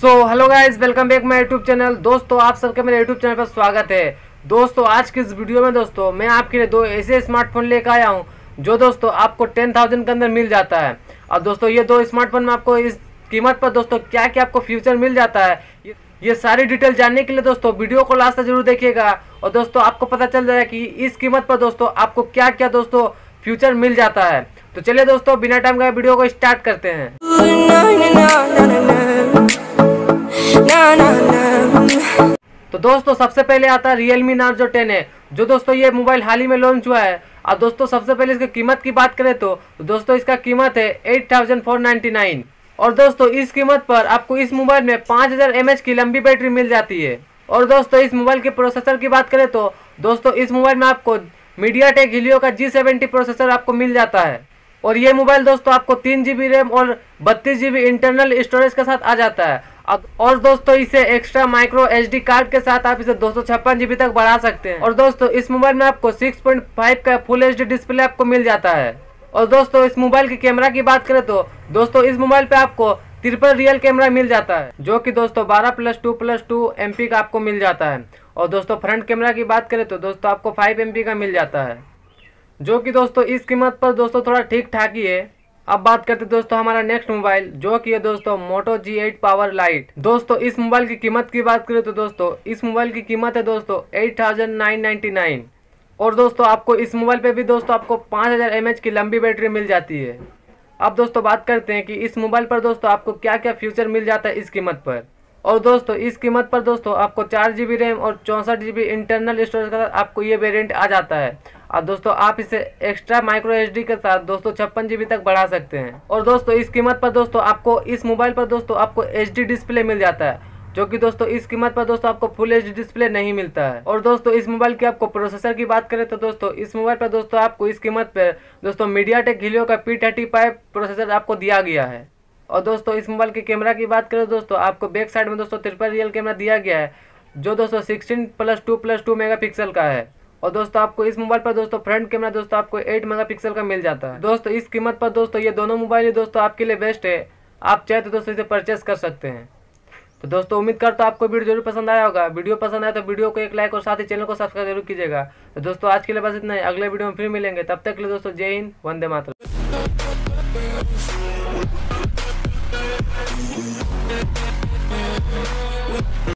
so hello guys welcome back my YouTube channel दोस्तों आप सबके मेरे यूट्यूब चैनल पर स्वागत है दोस्तों आज की इस वीडियो में दोस्तों मैं आपके लिए दो ऐसे स्मार्टफोन लेकर आया हूँ जो दोस्तों आपको टेन थाउजेंड के अंदर मिल जाता है और दोस्तों ये दो स्मार्टफोन में आपको इस कीमत पर दोस्तों क्या क्या आपको फ्यूचर मिल जाता है ये सारी डिटेल जानने के लिए दोस्तों वीडियो को लास्ट तक जरूर देखिएगा और दोस्तों आपको पता चल जाएगा कि इस कीमत पर दोस्तों आपको क्या क्या दोस्तों फ्यूचर मिल जाता है तो चलिए दोस्तों बिना टाइम का वीडियो को स्टार्ट करते हैं तो दोस्तों सबसे पहले आता है रियलमी नार्जो टेन है जो दोस्तों ये मोबाइल हाल ही में लॉन्च हुआ है और दोस्तों सबसे पहले इसकी कीमत की बात करें तो दोस्तों इसका कीमत है eight thousand four ninety nine और दोस्तों इस कीमत पर आपको इस मोबाइल में पाँच हज़ार की लंबी बैटरी मिल जाती है और दोस्तों इस मोबाइल के प्रोसेसर की बात करें तो दोस्तों इस मोबाइल में आपको मीडिया टेक हिलियो का जी सेवेंटी प्रोसेसर आपको मिल जाता है और ये मोबाइल दोस्तों आपको तीन जी रैम और बत्तीस जी इंटरनल स्टोरेज के साथ आ जाता है अब और दोस्तों इसे एक्स्ट्रा माइक्रो एच कार्ड के साथ आप इसे दो जीबी तक बढ़ा सकते हैं और दोस्तों इस मोबाइल में आपको 6.5 का फुल एच डिस्प्ले आपको मिल जाता है और दोस्तों इस मोबाइल के कैमरा की बात करें तो दोस्तों इस मोबाइल पे आपको ट्रिपल रियल कैमरा मिल जाता है जो कि दोस्तों 12 plus two plus two M का आपको मिल जाता है और दोस्तों फ्रंट कैमरा की बात करें तो दोस्तों आपको फाइव एम का मिल जाता है जो कि दोस्तों इस कीमत पर दोस्तों थोड़ा ठीक ठाक ही है अब बात करते दोस्तों हमारा नेक्स्ट मोबाइल जो कि है दोस्तों मोटो G8 पावर लाइट दोस्तों इस मोबाइल की कीमत की बात करें तो दोस्तों इस मोबाइल की कीमत है दोस्तों नाइन और दोस्तों आपको इस मोबाइल पे भी दोस्तों आपको 5000 हज़ार की लंबी बैटरी मिल जाती है अब दोस्तों बात करते हैं कि इस मोबाइल पर दोस्तों आपको क्या क्या फ्यूचर मिल जाता है इस कीमत पर और दोस्तों इस कीमत पर दोस्तों आपको चार जी बी रैम और चौंसठ जी बी इंटरनल स्टोरेज के साथ आपको ये वेरिएंट आ जाता है और दोस्तों आप इसे एक्स्ट्रा माइक्रो एचडी के साथ दोस्तों छप्पन जीबी तक बढ़ा सकते हैं और दोस्तों इस कीमत पर दोस्तों आपको इस मोबाइल पर दोस्तों आपको डी डिस्प्ले मिल जाता है जो कि दोस्तों इस कीमत पर दोस्तों आपको फुल एच डिस्प्ले नहीं मिलता है और दोस्तों इस मोबाइल की आपको प्रोसेसर की बात करें तो दोस्तों इस मोबाइल पर दोस्तों आपको इस कीमत पर दोस्तों मीडिया टेक हिलियो का पी थर्टी फाइव प्रोसेसर आपको दिया गया है और दोस्तों इस मोबाइल के कैमरा की बात करें दोस्तों आपको बैक साइड में दोस्तों ट्रिपल रियल कैमरा दिया गया है जो दोस्तों sixteen plus two plus two megapixel का है और दोस्तों आपको इस मोबाइल पर दोस्तों फ्रंट कैमरा दोस्तों आपको 8 मेगापिक्सल का मिल जाता है दोस्तों इस कीमत पर दोस्तों ये दोनों मोबाइल ही दोस्तों आपके लिए बेस्ट है आप चाहे तो दोस्तों इसे परचेस कर सकते हैं तो दोस्तों उम्मीद करता तो आपको वीडियो जरूर पसंद आया होगा वीडियो पसंद आया तो वीडियो को एक लाइक और साथ ही चैनल को सब्सक्राइब जरूर कीजिएगा तो दोस्तों आज के लिए बस इतना ही अगले वीडियो में फिर मिलेंगे तब तक के लिए दोस्तों जय हिंद वंदे मातरम